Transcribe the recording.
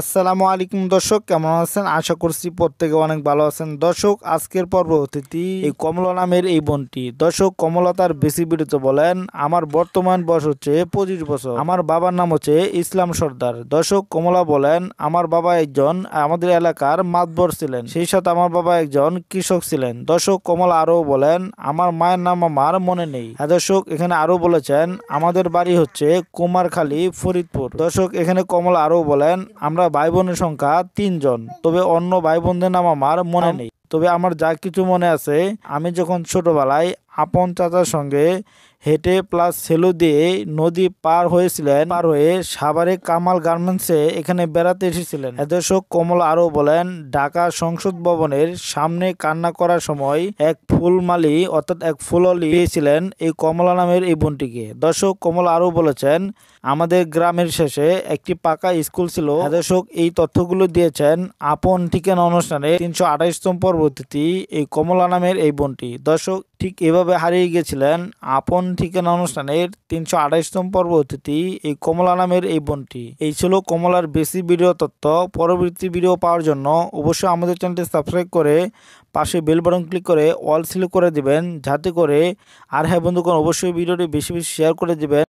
আসসালামু আলাইকুম দর্শক কেমন আছেন আশা করছি প্রত্যেকে অনেক ভালো আছেন দর্শক আজকের পর্ব অতিথি এই কমলা নামের এই বোনটি দর্শক কমলা তার বেশি বিরত বলেন আমার বর্তমান বয়স হচ্ছে পঁচিশ বছর আমার বাবার নাম হচ্ছে ইসলাম সর্দার দর্শক কমলা বলেন আমার বাবা একজন আমাদের এলাকার মাতবর ছিলেন সেই সাথে আমার বাবা একজন কৃষক ছিলেন দর্শক কমলা আরও বলেন আমার মায়ের নাম আমার মনে নেই হ্যাঁ দর্শক এখানে আরও বলেছেন আমাদের বাড়ি হচ্ছে কুমারখালী ফরিদপুর দর্শক এখানে কমলা আরও বলেন আমরা ভাই বোনের সংখ্যা তিনজন তবে অন্য ভাই বোনদের নাম আমার মনে নেই তবে আমার যা কিছু মনে আছে আমি যখন ছোটবেলায় আপন চাচার সঙ্গে হেঁটে প্লাস সেলু দিয়ে নদী পার হয়েছিলেন পার হয়ে সাভারে কামাল গার্মেন্টসে এখানে বেড়াতে এসেছিলেন এদেশক কমল আরও বলেন ঢাকা সংসদ ভবনের সামনে কান্না করার সময় এক ফুলমালি অর্থাৎ এক ফুলি পেয়েছিলেন এই কমলা নামের এই বোনটিকে দর্শক কমল আরও বলেছেন আমাদের গ্রামের শেষে একটি পাকা স্কুল ছিল এদর্শক এই তথ্যগুলো দিয়েছেন আপন ঠিকানা অনুষ্ঠানে তিনশো আঠাইশতম পরবর্তীতে এই কমলা নামের এই বোনটি দর্শক ঠিক এভাবে হারিয়ে গেছিলেন আপন ঠিকানা অনুষ্ঠানের তিনশো আঠাইশতম পর্ব অতিথি এই কমলা নামের এই বনটি এই ছিল কমলার বেশি ভিডিও তথ্য পরবর্তী ভিডিও পাওয়ার জন্য অবশ্যই আমাদের চ্যানেলটি সাবস্ক্রাইব করে পাশে বেল বাটন ক্লিক করে অল সিলেক্ট করে দিবেন যাতে করে আর হ্যাঁ বন্ধুগণ অবশ্যই ভিডিওটি বেশি বেশি শেয়ার করে দিবেন